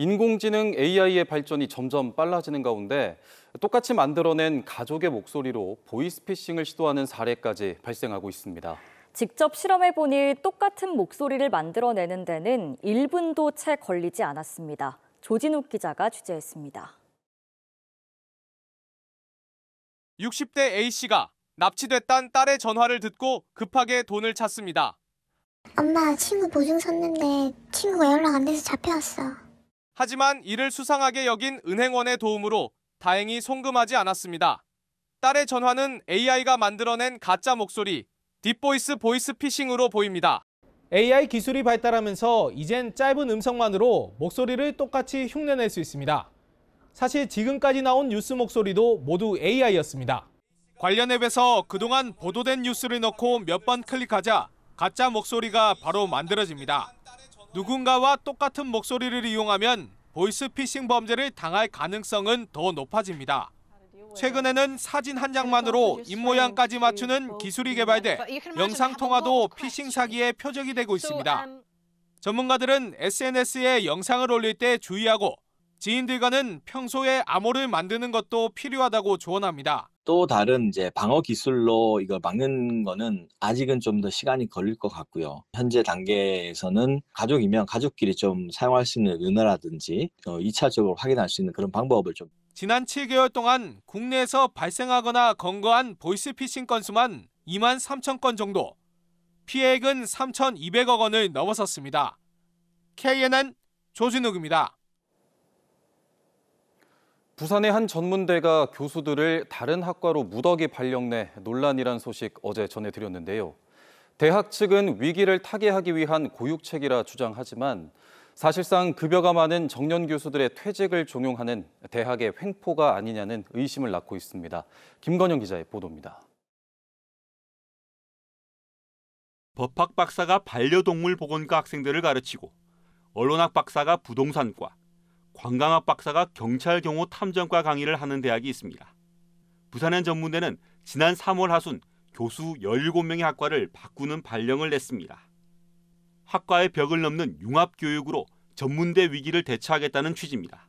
인공지능 AI의 발전이 점점 빨라지는 가운데 똑같이 만들어낸 가족의 목소리로 보이스피싱을 시도하는 사례까지 발생하고 있습니다. 직접 실험해보니 똑같은 목소리를 만들어내는 데는 1분도 채 걸리지 않았습니다. 조진욱 기자가 취재했습니다. 60대 A씨가 납치됐단 딸의 전화를 듣고 급하게 돈을 찾습니다. 엄마 친구 보증 섰는데 친구가 연락 안 돼서 잡혀왔어. 하지만 이를 수상하게 여긴 은행원의 도움으로 다행히 송금하지 않았습니다. 딸의 전화는 AI가 만들어낸 가짜 목소리, 딥보이스 보이스 피싱으로 보입니다. AI 기술이 발달하면서 이젠 짧은 음성만으로 목소리를 똑같이 흉내낼 수 있습니다. 사실 지금까지 나온 뉴스 목소리도 모두 AI였습니다. 관련 앱에서 그동안 보도된 뉴스를 넣고 몇 번 클릭하자 가짜 목소리가 바로 만들어집니다. 누군가와 똑같은 목소리를 이용하면 보이스피싱 범죄를 당할 가능성은 더 높아집니다. 최근에는 사진 한 장만으로 입모양까지 맞추는 기술이 개발돼 영상통화도 피싱 사기의 표적이 되고 있습니다. 전문가들은 SNS에 영상을 올릴 때 주의하고 지인들과는 평소에 암호를 만드는 것도 필요하다고 조언합니다. 또 다른 이제 방어 기술로 이걸 막는 거는 아직은 좀 더 시간이 걸릴 것 같고요. 현재 단계에서는 가족이면 가족끼리 좀 사용할 수 있는 은어라든지 어, 2차적으로 확인할 수 있는 그런 방법을 좀 지난 7개월 동안 국내에서 발생하거나 건거한 보이스피싱 건수만 2만 3천 건 정도, 피해액은 3,200억 원을 넘어섰습니다. KNN 조진욱입니다. 부산의 한 전문대가 교수들을 다른 학과로 무더기 발령내 논란이란 소식 어제 전해드렸는데요. 대학 측은 위기를 타개하기 위한 고육책이라 주장하지만 사실상 급여가 많은 정년 교수들의 퇴직을 종용하는 대학의 횡포가 아니냐는 의심을 낳고 있습니다. 김건영 기자의 보도입니다. 법학 박사가 반려동물 보건과 학생들을 가르치고 언론학 박사가 부동산과 관광학 박사가 경찰 경호 탐정과 강의를 하는 대학이 있습니다. 부산현 전문대는 지난 3월 하순 교수 17명의 학과를 바꾸는 발령을 냈습니다. 학과의 벽을 넘는 융합교육으로 전문대 위기를 대처하겠다는 취지입니다.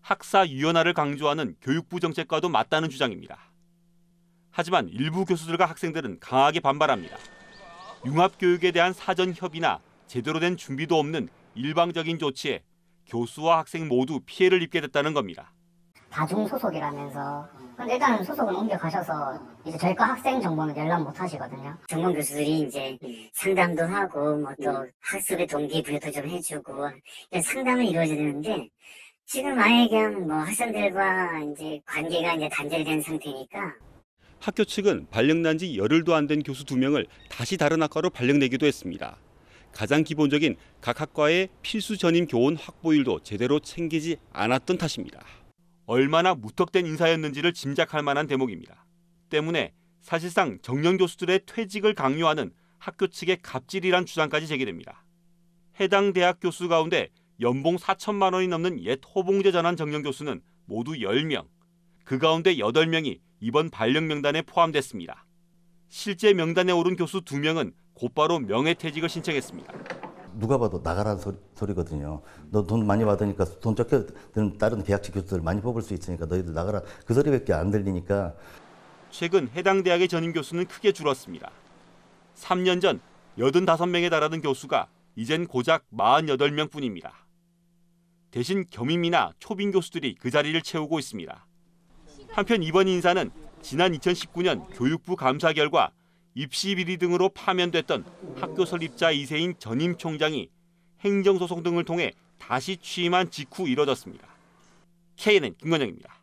학사유연화를 강조하는 교육부 정책과도 맞다는 주장입니다. 하지만 일부 교수들과 학생들은 강하게 반발합니다. 융합교육에 대한 사전 협의나 제대로 된 준비도 없는 일방적인 조치에 교수와 학생 모두 피해를 입게 됐다는 겁니다. 다중 소속이라면서 근데 일단은 소속은 옮겨가셔서 이제 저희과 학생 정보는 연락 못 하시거든요. 전문 교수들이 이제 상담도 하고 뭐또 학습의 동기부여도 좀 해주고 상담을 이루어져야 되는데 지금 아예 그뭐 학생들과 이제 관계가 이제 단절된 상태니까 학교 측은 발령난 지 열흘도 안 된 교수 두 명을 다시 다른 학과로 발령내기도 했습니다. 가장 기본적인 각 학과의 필수 전임 교원 확보율도 제대로 챙기지 않았던 탓입니다. 얼마나 무턱된 인사였는지를 짐작할 만한 대목입니다. 때문에 사실상 정년 교수들의 퇴직을 강요하는 학교 측의 갑질이란 주장까지 제기됩니다. 해당 대학 교수 가운데 연봉 4천만 원이 넘는 옛 호봉제 전환 정년 교수는 모두 10명, 그 가운데 8명이 이번 발령 명단에 포함됐습니다. 실제 명단에 오른 교수 2명은 곧바로 명예퇴직을 신청했습니다. 누가 봐도 나가라는 소리, 거든요 너 돈 많이 받으니까 돈 적게 드는 다른 계약직 교수들 많이 뽑을 수 있으니까 너희들 나가라. 그 소리밖에 안 들리니까. 최근 해당 대학의 전임 교수는 크게 줄었습니다. 3년 전 85명에 달하는 교수가 이젠 고작 48명뿐입니다. 대신 겸임이나 초빙 교수들이 그 자리를 채우고 있습니다. 한편 이번 인사는 지난 2019년 교육부 감사 결과 입시 비리 등으로 파면됐던 학교 설립자 이세인 전임 총장이 행정소송 등을 통해 다시 취임한 직후 이뤄졌습니다. K는 김건영입니다.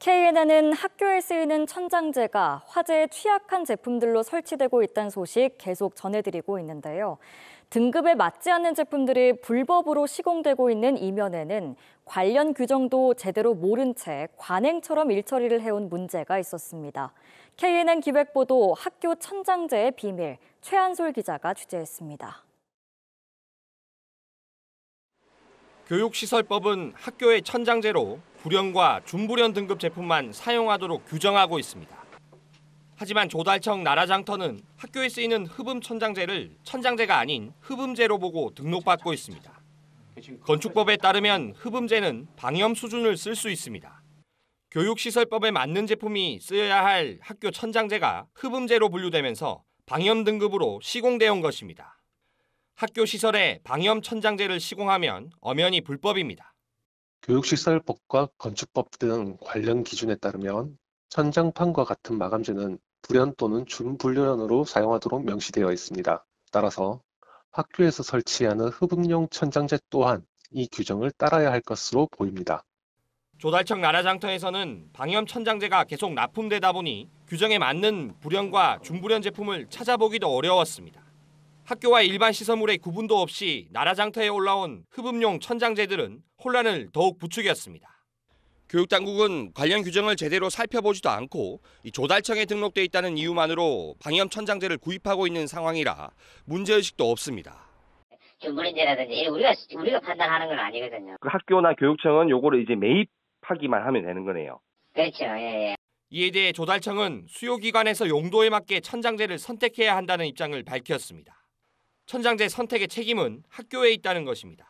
KNN은 학교에 쓰이는 천장재가 화재에 취약한 제품들로 설치되고 있다는 소식 계속 전해드리고 있는데요. 등급에 맞지 않는 제품들이 불법으로 시공되고 있는 이면에는 관련 규정도 제대로 모른 채 관행처럼 일처리를 해온 문제가 있었습니다. KNN 기획보도 학교 천장재의 비밀 최한솔 기자가 취재했습니다. 교육시설법은 학교의 천장재로 불연과 준불연 등급 제품만 사용하도록 규정하고 있습니다. 하지만 조달청 나라장터는 학교에 쓰이는 흡음 천장제를 천장제가 아닌 흡음제로 보고 등록받고 있습니다. 건축법에 따르면 흡음제는 방염 수준을 쓸 수 있습니다. 교육시설법에 맞는 제품이 쓰여야 할 학교 천장제가 흡음제로 분류되면서 방염 등급으로 시공되어 온 것입니다. 학교 시설에 방염 천장제를 시공하면 엄연히 불법입니다. 교육시설법과 건축법 등 관련 기준에 따르면 천장판과 같은 마감재는 불연 또는 준불연으로 사용하도록 명시되어 있습니다. 따라서 학교에서 설치하는 흡음용 천장재 또한 이 규정을 따라야 할 것으로 보입니다. 조달청 나라장터에서는 방염 천장재가 계속 납품되다 보니 규정에 맞는 불연과 준불연 제품을 찾아보기도 어려웠습니다. 학교와 일반 시설물의 구분도 없이 나라 장터에 올라온 흡음용 천장재들은 혼란을 더욱 부추겼습니다. 교육당국은 관련 규정을 제대로 살펴보지도 않고 조달청에 등록돼 있다는 이유만으로 방염 천장제를 구입하고 있는 상황이라 문제의식도 없습니다. 중불인재라든지 우리가 우리가 판단하는 건 아니거든요. 그 학교나 교육청은 요거를 이제 매입하기만 하면 되는 거네요. 그렇죠. 예, 예. 이에 대해 조달청은 수요기관에서 용도에 맞게 천장제를 선택해야 한다는 입장을 밝혔습니다. 천장제 선택의 책임은 학교에 있다는 것입니다.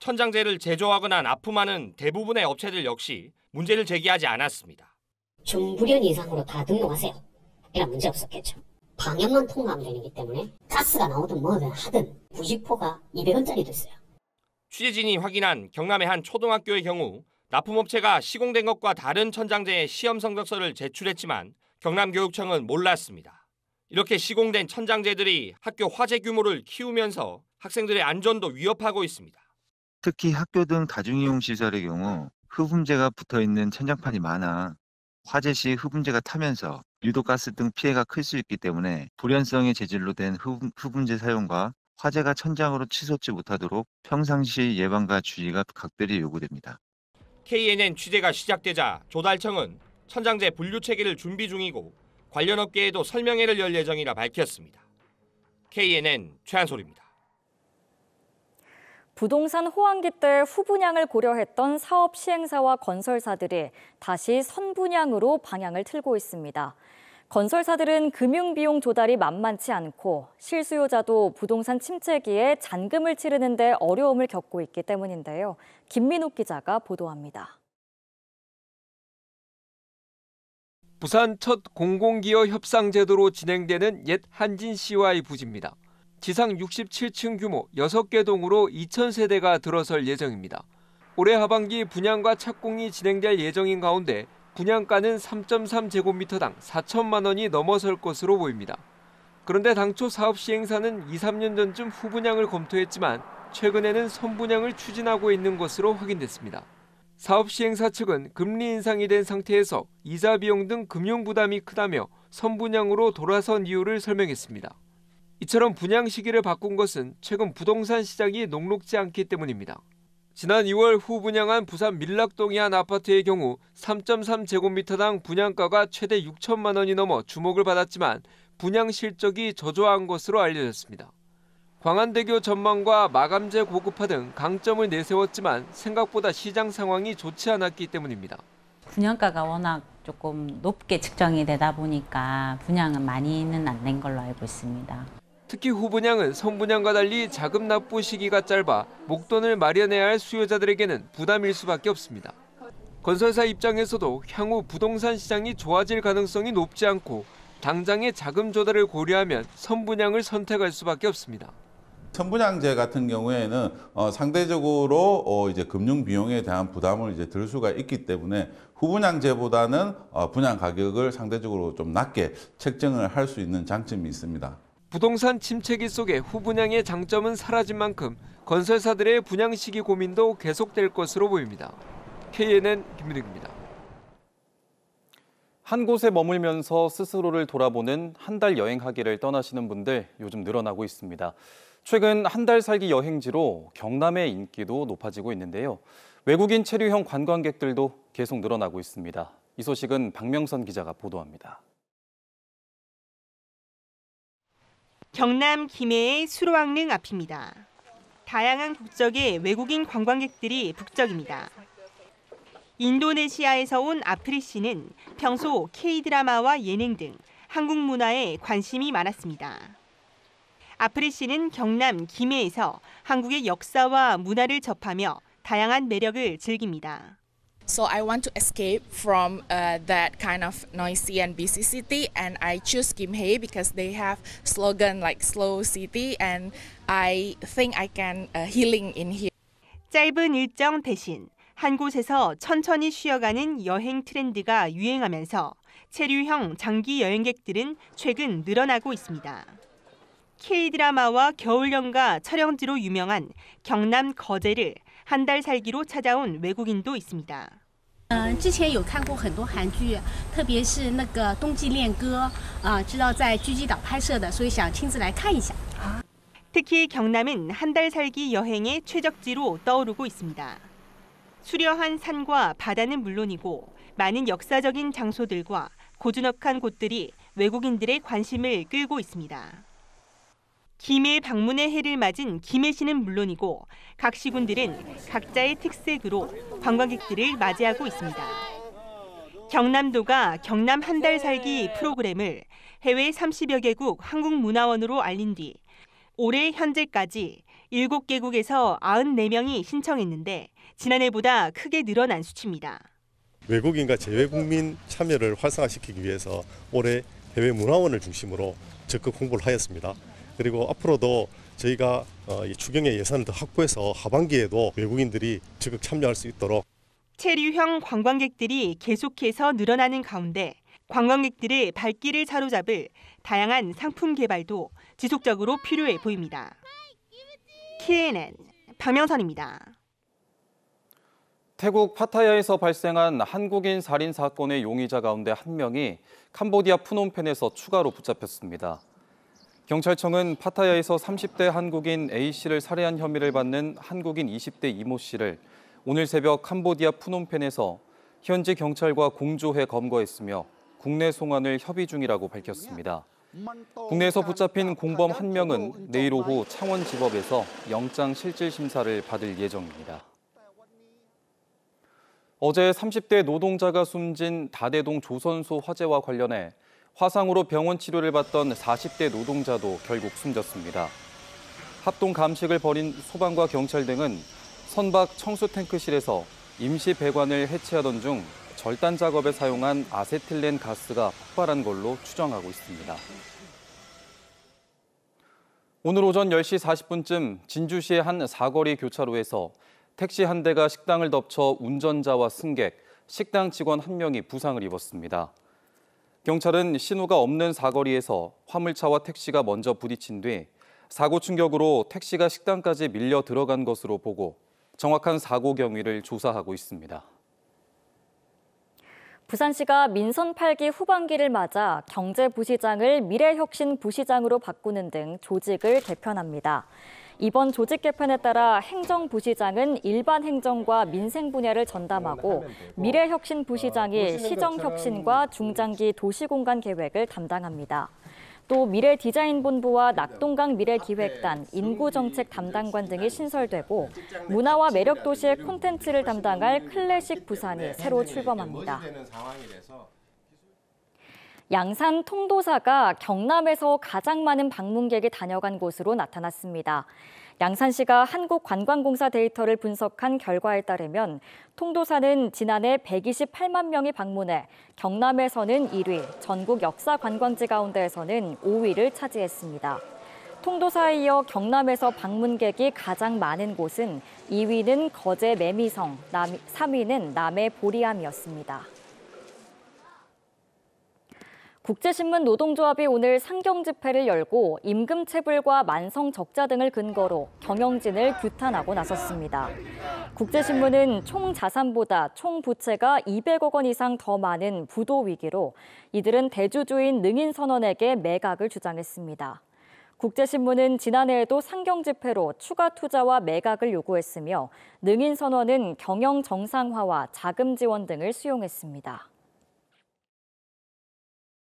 천장제를 제조하거나 납품하는 대부분의 업체들 역시 문제를 제기하지 않았습니다. 중불연 이상으로 다 등록하세요. 이런 문제 없었겠죠. 방향만 통과하면 되기 때문에 가스가 나오든 뭐든 하든 90호가 200원짜리 됐어요. 취재진이 확인한 경남의 한 초등학교의 경우 납품업체가 시공된 것과 다른 천장제의 시험 성적서를 제출했지만 경남교육청은 몰랐습니다. 이렇게 시공된 천장재들이 학교 화재 규모를 키우면서 학생들의 안전도 위협하고 있습니다. 특히 학교 등 다중이용 시설의 경우 흡음재가 붙어 있는 천장판이 많아 화재 시 흡음재가 타면서 유독가스 등 피해가 클 수 있기 때문에 불연성의 재질로 된 흡음, 재 사용과 화재가 천장으로 치솟지 못하도록 평상시 예방과 주의가 각별히 요구됩니다. KNN 취재가 시작되자 조달청은 천장재 분류 체계를 준비 중이고 관련 업계에도 설명회를 열 예정이라 밝혔습니다. KNN 최한솔입니다. 부동산 호황기 때 후분양을 고려했던 사업 시행사와 건설사들이 다시 선분양으로 방향을 틀고 있습니다. 건설사들은 금융비용 조달이 만만치 않고 실수요자도 부동산 침체기에 잔금을 치르는데 어려움을 겪고 있기 때문인데요. 김민욱 기자가 보도합니다. 부산 첫 공공기여 협상제도로 진행되는 옛 한진시와의 부지입니다. 지상 67층 규모 6개 동으로 2,000세대가 들어설 예정입니다. 올해 하반기 분양과 착공이 진행될 예정인 가운데 분양가는 3.3제곱미터당 4천만 원이 넘어설 것으로 보입니다. 그런데 당초 사업 시행사는 2, 3년 전쯤 후분양을 검토했지만 최근에는 선분양을 추진하고 있는 것으로 확인됐습니다. 사업시행사 측은 금리 인상이 된 상태에서 이자 비용 등 금융 부담이 크다며 선분양으로 돌아선 이유를 설명했습니다. 이처럼 분양 시기를 바꾼 것은 최근 부동산 시장이 녹록지 않기 때문입니다. 지난 2월 후 분양한 부산 밀락동의 한 아파트의 경우 3.3제곱미터당 분양가가 최대 6천만 원이 넘어 주목을 받았지만 분양 실적이 저조한 것으로 알려졌습니다. 광안대교 전망과 마감재 고급화 등 강점을 내세웠지만 생각보다 시장 상황이 좋지 않았기 때문입니다. 분양가가 워낙 조금 높게 측정이 되다 보니까 분양은 많이는 안 된 걸로 알고 있습니다. 특히 후분양은 선분양과 달리 자금 납부 시기가 짧아 목돈을 마련해야 할 수요자들에게는 부담일 수밖에 없습니다. 건설사 입장에서도 향후 부동산 시장이 좋아질 가능성이 높지 않고 당장의 자금 조달을 고려하면 선분양을 선택할 수밖에 없습니다. 천부양제 같은 경우에는 어, 상대적으로 어, 이제 금융 비용에 대한 부담을 이제 들 수가 있기 때문에 후분양제보다는 어, 분양 가격을 상대적으로 좀 낮게 책정을 할 수 있는 장점이 있습니다. 부동산 침체기 속에 후분양의 장점은 사라진 만큼 건설사들의 분양 시기 고민도 계속될 것으로 보입니다. KNN 김민욱입니다. 한 곳에 머물면서 스스로를 돌아보는 한 달 여행하기를 떠나시는 분들 요즘 늘어나고 있습니다. 최근 한 달 살기 여행지로 경남의 인기도 높아지고 있는데요. 외국인 체류형 관광객들도 계속 늘어나고 있습니다. 이 소식은 박명선 기자가 보도합니다. 경남 김해의 수로왕릉 앞입니다. 다양한 국적의 외국인 관광객들이 북적입니다. 인도네시아에서 온 아프리 씨는 평소 K 드라마와 예능 등 한국 문화에 관심이 많았습니다. 아프리 씨는 경남 김해에서 한국의 역사와 문화를 접하며 다양한 매력을 즐깁니다. So I want to escape from uh, that kind of noisy and busy city, and I choose Gimhae because they have slogan like "slow city," and I think I can uh, healing in here. 짧은 일정 대신 한 곳에서 천천히 쉬어가는 여행 트렌드가 유행하면서 체류형 장기 여행객들은 최근 늘어나고 있습니다. K드라마와 겨울연가 촬영지로 유명한 경남 거제를 한 달 살기로 찾아온 외국인도 있습니다. 之前有看过很多韩剧特别是那个冬季恋歌知道在狙击岛拍摄的所以想亲自来看一下 어， 특히 경남은 한 달 살기 여행의 최적지로 떠오르고 있습니다. 수려한 산과 바다는 물론이고 많은 역사적인 장소들과 고즈넉한 곳들이 외국인들의 관심을 끌고 있습니다. 김해 방문의 해를 맞은 김해시는 물론이고 각 시군들은 각자의 특색으로 관광객들을 맞이하고 있습니다. 경남도가 경남 한 달 살기 프로그램을 해외 30여 개국 한국문화원으로 알린 뒤 올해 현재까지 7개국에서 94명이 신청했는데 지난해보다 크게 늘어난 수치입니다. 외국인과 재외국민 참여를 활성화시키기 위해서 올해 해외 문화원을 중심으로 적극 홍보를 하였습니다. 그리고 앞으로도 저희가 어, 추경의 예산을 더 확보해서 하반기에도 외국인들이 적극 참여할 수 있도록 체류형 관광객들이 계속해서 늘어나는 가운데 관광객들의 발길을 사로잡을 다양한 상품 개발도 지속적으로 필요해 보입니다. KNN 박명선입니다. 태국 파타야에서 발생한 한국인 살인 사건의 용의자 가운데 한 명이 캄보디아 푸놈펜에서 추가로 붙잡혔습니다. 경찰청은 파타야에서 30대 한국인 A씨를 살해한 혐의를 받는 한국인 20대 이모 씨를 오늘 새벽 캄보디아 푸놈펜에서 현지 경찰과 공조해 검거했으며 국내 송환을 협의 중이라고 밝혔습니다. 국내에서 붙잡힌 공범 한 명은 내일 오후 창원지법에서 영장 실질 심사를 받을 예정입니다. 어제 30대 노동자가 숨진 다대동 조선소 화재와 관련해 화상으로 병원 치료를 받던 40대 노동자도 결국 숨졌습니다. 합동 감식을 벌인 소방과 경찰 등은 선박 청소 탱크실에서 임시 배관을 해체하던 중 절단 작업에 사용한 아세틸렌 가스가 폭발한 걸로 추정하고 있습니다. 오늘 오전 10시 40분쯤 진주시의 한 사거리 교차로에서 택시 한 대가 식당을 덮쳐 운전자와 승객, 식당 직원 한 명이 부상을 입었습니다. 경찰은 신호가 없는 사거리에서 화물차와 택시가 먼저 부딪힌 뒤 사고 충격으로 택시가 식당까지 밀려 들어간 것으로 보고 정확한 사고 경위를 조사하고 있습니다. 부산시가 민선 8기 후반기를 맞아 경제부시장을 미래혁신부시장으로 바꾸는 등 조직을 개편합니다. 이번 조직 개편에 따라 행정부시장은 일반 행정과 민생 분야를 전담하고 네, 미래혁신 아, 부시장이 시정혁신과 음. 중장기 도시공간 계획을 담당합니다. 또 미래 디자인 본부와 네, 네. 낙동강 미래 기획단, 인구 정책 담당관 등이 신설되고 문화와 매력 도시의 콘텐츠를 담당할 클래식 부산이 새로 출범합니다. 양산 통도사가 경남에서 가장 많은 방문객이 다녀간 곳으로 나타났습니다. 양산시가 한국관광공사 데이터를 분석한 결과에 따르면 통도사는 지난해 128만 명이 방문해 경남에서는 1위, 전국 역사 관광지 가운데에서는 5위를 차지했습니다. 통도사에 이어 경남에서 방문객이 가장 많은 곳은 2위는 거제 매미성, 3위는 남해 보리암이었습니다. 국제신문 노동조합이 오늘 상경 집회를 열고 임금 체불과 만성 적자 등을 근거로 경영진을 규탄하고 나섰습니다. 국제신문은 총 자산보다 총 부채가 200억 원 이상 더 많은 부도 위기로 이들은 대주주인 능인 선언에게 매각을 주장했습니다. 국제신문은 지난해에도 상경 집회로 추가 투자와 매각을 요구했으며 능인 선언은 경영 정상화와 자금 지원 등을 수용했습니다.